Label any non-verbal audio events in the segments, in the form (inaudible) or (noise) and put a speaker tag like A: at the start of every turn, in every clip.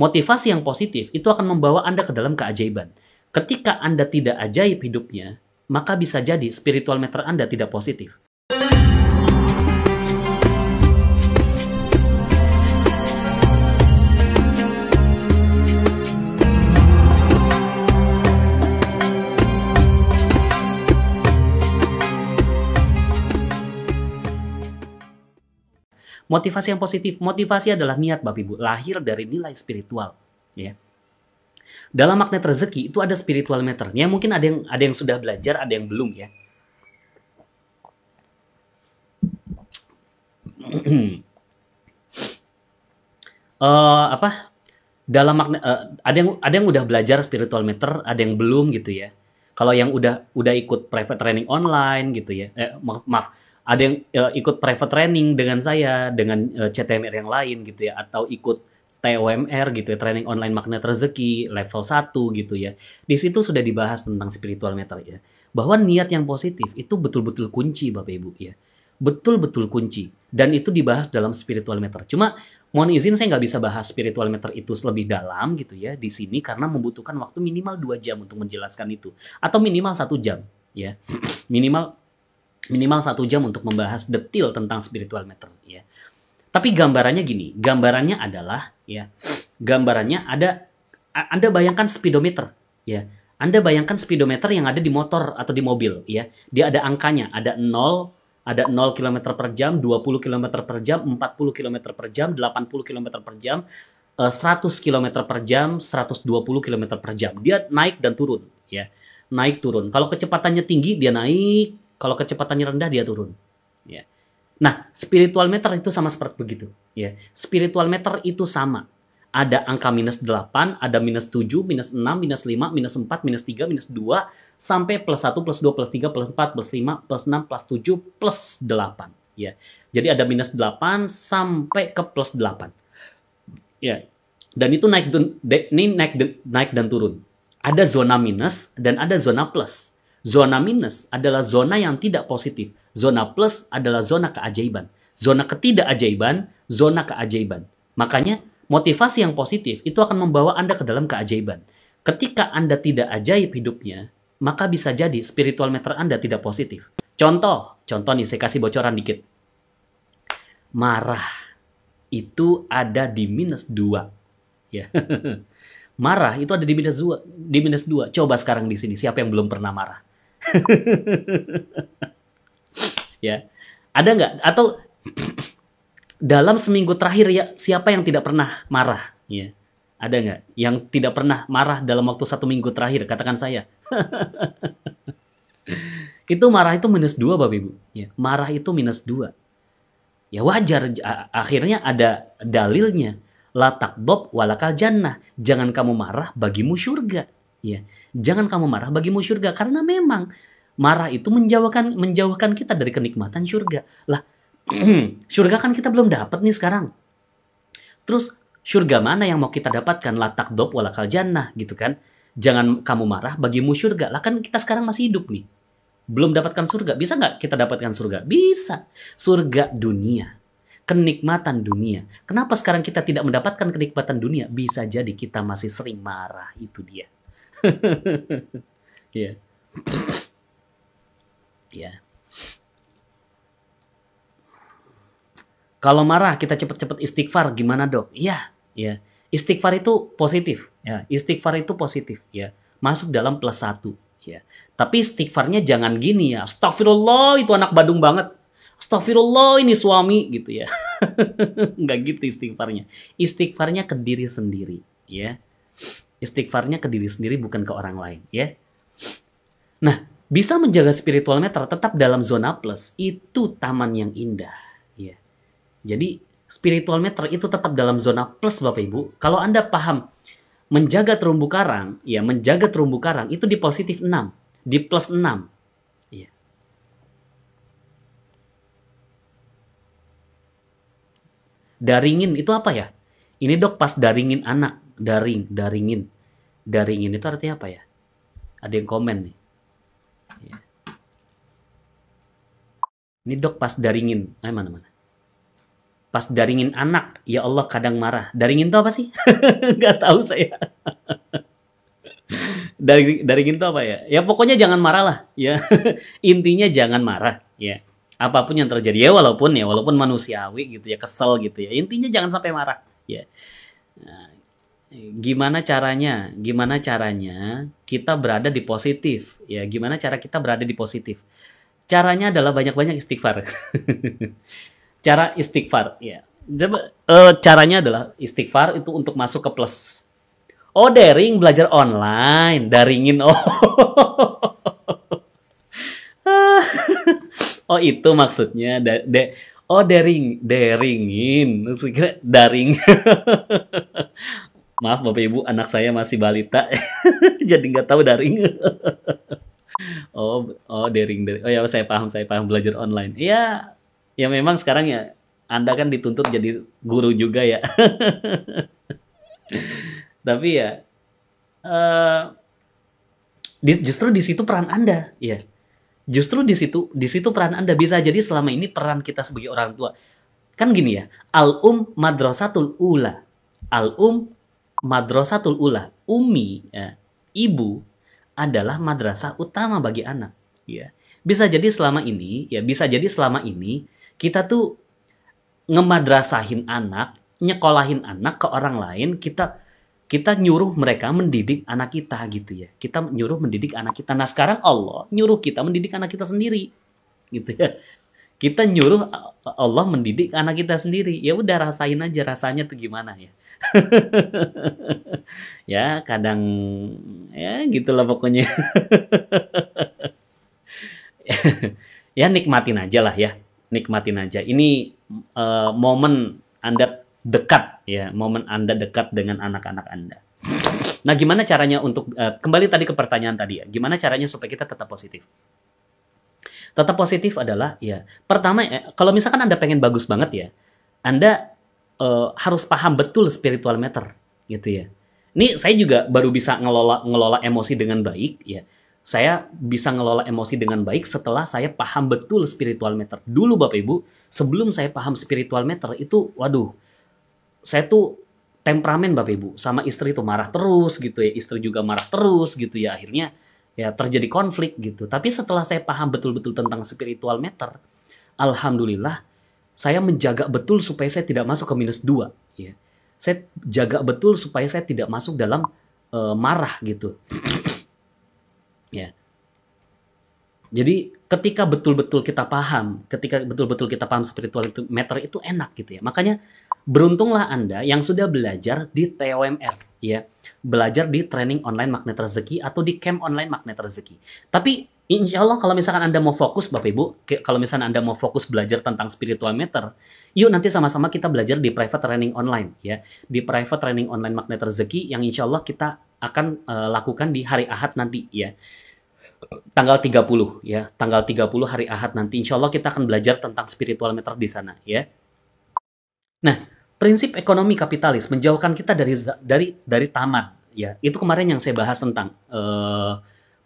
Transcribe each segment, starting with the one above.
A: Motivasi yang positif itu akan membawa Anda ke dalam keajaiban. Ketika Anda tidak ajaib hidupnya, maka bisa jadi spiritual meter Anda tidak positif. Motivasi yang positif, motivasi adalah niat Bapak Ibu, lahir dari nilai spiritual, ya. Dalam magnet rezeki itu ada spiritual meter. Ya mungkin ada yang ada yang sudah belajar, ada yang belum ya. uh, (clears throat) apa? Dalam magnet uh, ada yang ada yang udah belajar spiritual meter, ada yang belum gitu ya. Kalau yang udah udah ikut private training online gitu ya. Eh, maaf ada yang uh, ikut private training dengan saya dengan uh, eh, CTMR yang lain gitu ya atau ikut TOMR gitu ya training online magnet rezeki level 1 gitu ya di situ sudah dibahas tentang spiritual matter ya bahwa niat yang positif itu betul-betul kunci Bapak Ibu ya betul-betul kunci dan itu dibahas dalam spiritual matter cuma mohon izin saya nggak bisa bahas spiritual matter itu lebih dalam gitu ya di sini karena membutuhkan waktu minimal dua jam untuk menjelaskan itu atau minimal satu jam ya minimal minimal satu jam untuk membahas detail tentang spiritual matter ya tapi gambarannya gini gambarannya adalah ya gambarannya ada anda bayangkan speedometer ya anda bayangkan speedometer yang ada di motor atau di mobil ya dia ada angkanya ada 0 ada 0 km per jam, 20 km per jam, 40 km per jam, 80 km per jam, 100 eh, km per jam, 120 km per jam. Dia naik dan turun, ya. Naik turun. Kalau kecepatannya tinggi, dia naik kalau kecepatannya rendah dia turun. Ya. Nah, spiritual meter itu sama seperti begitu. Ya. Spiritual meter itu sama. Ada angka minus 8, ada minus 7, minus 6, minus 5, minus 4, minus 3, minus 2, sampai plus 1, plus 2, plus 3, plus 4, plus 5, plus 6, plus 7, plus 8. Ya. Jadi ada minus 8 sampai ke plus 8. Ya. Dan itu naik, ini naik, naik dan turun. Ada zona minus dan ada zona plus Zona minus adalah zona yang tidak positif. Zona plus adalah zona keajaiban. Zona ketidakajaiban, zona keajaiban. Makanya motivasi yang positif itu akan membawa Anda ke dalam keajaiban. Ketika Anda tidak ajaib hidupnya, maka bisa jadi spiritual meter Anda tidak positif. Contoh, contoh nih saya kasih bocoran dikit. Marah itu ada di minus 2. Ya. (laughs) marah itu ada di minus 2. Di minus 2. Coba sekarang di sini siapa yang belum pernah marah? (laughs) ya. Ada nggak? Atau dalam seminggu terakhir ya siapa yang tidak pernah marah? Ya. Ada nggak yang tidak pernah marah dalam waktu satu minggu terakhir? Katakan saya. (laughs) itu marah itu minus dua bapak ibu. Ya. Marah itu minus dua. Ya wajar akhirnya ada dalilnya. Latak bob walakal jannah. Jangan kamu marah bagimu surga Ya, jangan kamu marah bagimu surga karena memang marah itu menjauhkan menjauhkan kita dari kenikmatan surga. Lah, surga (clears throat) kan kita belum dapat nih sekarang. Terus surga mana yang mau kita dapatkan? Latak dop walakal jannah gitu kan. Jangan kamu marah bagimu surga. Lah kan kita sekarang masih hidup nih. Belum dapatkan surga. Bisa nggak kita dapatkan surga? Bisa. Surga dunia kenikmatan dunia. Kenapa sekarang kita tidak mendapatkan kenikmatan dunia? Bisa jadi kita masih sering marah, itu dia. (laughs) Iya. Iya. Kalau marah kita cepet-cepet istighfar gimana dok? Iya, ya. Istighfar itu positif, ya. Istighfar itu positif, ya. Masuk dalam plus satu, ya. Tapi istighfarnya jangan gini ya. Astagfirullah itu anak Badung banget. Astagfirullah ini suami gitu ya. Enggak (laughs) gitu istighfarnya. Istighfarnya ke diri sendiri, ya. Istighfarnya ke diri sendiri bukan ke orang lain, ya. Nah, bisa menjaga spiritual meter tetap dalam zona plus, itu taman yang indah, ya. Jadi spiritual meter itu tetap dalam zona plus Bapak Ibu. Kalau Anda paham menjaga terumbu karang, ya menjaga terumbu karang itu di positif 6, di plus 6. Ya. Daringin itu apa ya? Ini dok pas daringin anak daring daringin daringin itu artinya apa ya ada yang komen nih iya. ini dok pas daringin eh, mana mana pas daringin anak ya Allah kadang marah daringin itu apa sih (laughs) Gak tahu saya (laughs) dari daringin itu apa ya ya pokoknya jangan marah lah ya (laughs) intinya jangan marah ya apapun yang terjadi ya walaupun ya walaupun manusiawi gitu ya kesel gitu ya intinya jangan sampai marah ya nah, gimana caranya gimana caranya kita berada di positif ya gimana cara kita berada di positif caranya adalah banyak-banyak istighfar (laughs) cara istighfar ya Coba, uh, caranya adalah istighfar itu untuk masuk ke plus oh daring belajar online daringin oh (laughs) oh itu maksudnya da de oh daring daringin daring (laughs) Maaf Bapak Ibu, anak saya masih balita. (laughs) Jadi nggak tahu daring. (laughs) oh, oh daring daring. Oh ya, saya paham, saya paham belajar online. Iya, ya memang sekarang ya Anda kan dituntut jadi guru juga ya. (laughs) Tapi ya uh, justru di situ peran Anda, ya. Justru di situ di situ peran Anda bisa jadi selama ini peran kita sebagai orang tua. Kan gini ya, al-um madrasatul ula. Al-um madrasatul ula, umi, ya, ibu adalah madrasah utama bagi anak. Ya. Bisa jadi selama ini, ya bisa jadi selama ini kita tuh ngemadrasahin anak, nyekolahin anak ke orang lain, kita kita nyuruh mereka mendidik anak kita gitu ya. Kita nyuruh mendidik anak kita. Nah sekarang Allah nyuruh kita mendidik anak kita sendiri gitu ya. Kita nyuruh e, Allah mendidik anak kita sendiri. Ya udah rasain aja rasanya tuh gimana ya. (laughs) ya kadang ya gitulah pokoknya (laughs) ya nikmatin aja lah ya nikmatin aja ini uh, momen anda dekat ya momen anda dekat dengan anak-anak anda nah gimana caranya untuk uh, kembali tadi ke pertanyaan tadi ya gimana caranya supaya kita tetap positif tetap positif adalah ya pertama eh, kalau misalkan anda pengen bagus banget ya anda uh, harus paham betul spiritual matter gitu ya. Ini saya juga baru bisa ngelola ngelola emosi dengan baik ya. Saya bisa ngelola emosi dengan baik setelah saya paham betul spiritual matter. Dulu Bapak Ibu, sebelum saya paham spiritual matter itu waduh. Saya tuh temperamen Bapak Ibu sama istri tuh marah terus gitu ya. Istri juga marah terus gitu ya. Akhirnya ya terjadi konflik gitu. Tapi setelah saya paham betul-betul tentang spiritual matter, alhamdulillah saya menjaga betul supaya saya tidak masuk ke minus dua. Ya. Saya jaga betul supaya saya tidak masuk dalam uh, marah gitu. (clears throat) ya. Jadi ketika betul-betul kita paham, ketika betul-betul kita paham spiritual itu meter itu enak gitu ya. Makanya beruntunglah Anda yang sudah belajar di TOMR ya. Belajar di training online magnet rezeki atau di camp online magnet rezeki. Tapi Insya Allah kalau misalkan Anda mau fokus Bapak Ibu, kalau misalkan Anda mau fokus belajar tentang spiritual meter, yuk nanti sama-sama kita belajar di private training online ya. Di private training online magnet rezeki yang insya Allah kita akan uh, lakukan di hari Ahad nanti ya. Tanggal 30 ya, tanggal 30 hari Ahad nanti insya Allah kita akan belajar tentang spiritual meter di sana ya. Nah, prinsip ekonomi kapitalis menjauhkan kita dari dari dari taman ya. Itu kemarin yang saya bahas tentang uh,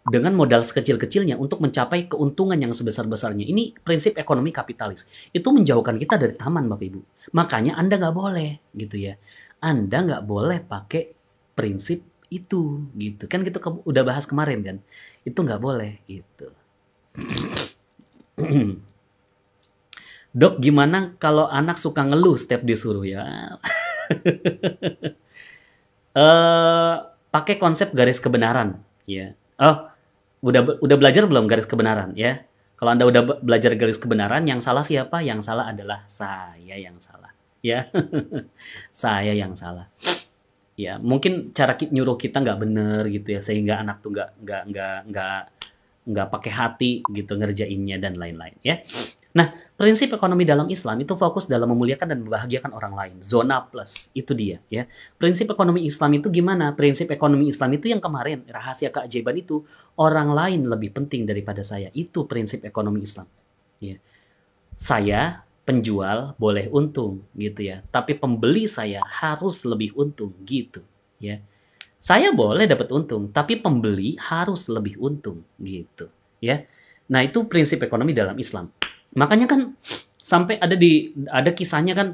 A: dengan modal sekecil-kecilnya untuk mencapai keuntungan yang sebesar-besarnya. Ini prinsip ekonomi kapitalis. Itu menjauhkan kita dari taman, Bapak Ibu. Makanya Anda nggak boleh, gitu ya. Anda nggak boleh pakai prinsip itu, gitu. Kan kita udah bahas kemarin, kan? Itu nggak boleh, gitu. (clears throat) Dok, gimana kalau anak suka ngeluh setiap disuruh ya? uh, (laughs) pakai konsep garis kebenaran, ya. Yeah. Oh, udah udah belajar belum garis kebenaran ya? Kalau Anda udah belajar garis kebenaran, yang salah siapa? Yang salah adalah saya yang salah. Ya. (laughs) saya yang salah. Ya, mungkin cara nyuruh kita nggak bener gitu ya, sehingga anak tuh nggak nggak nggak nggak nggak pakai hati gitu ngerjainnya dan lain-lain ya. Nah, prinsip ekonomi dalam Islam itu fokus dalam memuliakan dan membahagiakan orang lain. Zona plus itu dia ya. Prinsip ekonomi Islam itu gimana? Prinsip ekonomi Islam itu yang kemarin rahasia keajaiban itu orang lain lebih penting daripada saya. Itu prinsip ekonomi Islam. Ya. Saya penjual boleh untung gitu ya, tapi pembeli saya harus lebih untung gitu ya. Saya boleh dapat untung, tapi pembeli harus lebih untung gitu ya. Nah, itu prinsip ekonomi dalam Islam. Makanya kan sampai ada di ada kisahnya kan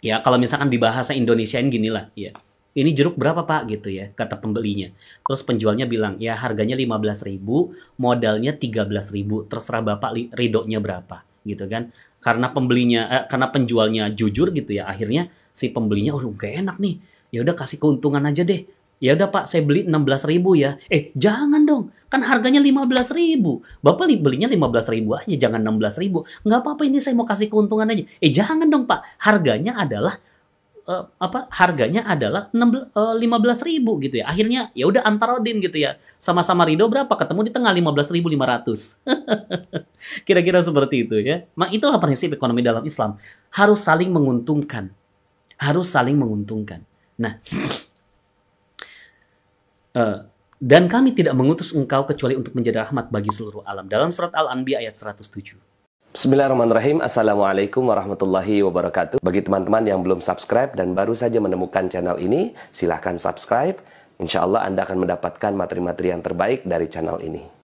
A: ya kalau misalkan di bahasa Indonesia ini gini lah ya. Ini jeruk berapa Pak gitu ya kata pembelinya. Terus penjualnya bilang ya harganya lima belas ribu modalnya tiga belas 13.000, terserah Bapak ridonya berapa gitu kan. Karena pembelinya eh, karena penjualnya jujur gitu ya akhirnya si pembelinya oh gak enak nih. Ya udah kasih keuntungan aja deh ya udah pak saya beli 16 ribu ya eh jangan dong kan harganya 15 ribu bapak belinya 15 ribu aja jangan 16 ribu nggak apa-apa ini saya mau kasih keuntungan aja eh jangan dong pak harganya adalah uh, apa harganya adalah 16, uh, 15 ribu gitu ya akhirnya ya udah antarodin gitu ya sama-sama Rido berapa ketemu di tengah 15.500 (laughs) kira-kira seperti itu ya mak itulah prinsip ekonomi dalam Islam harus saling menguntungkan harus saling menguntungkan nah Eh, dan kami tidak mengutus engkau kecuali untuk menjadi rahmat bagi seluruh alam. Dalam surat Al-Anbiya ayat 107. Bismillahirrahmanirrahim. Assalamualaikum warahmatullahi wabarakatuh. Bagi teman-teman yang belum subscribe dan baru saja menemukan channel ini, silahkan subscribe. Insya Allah Anda akan mendapatkan materi-materi yang terbaik dari channel ini.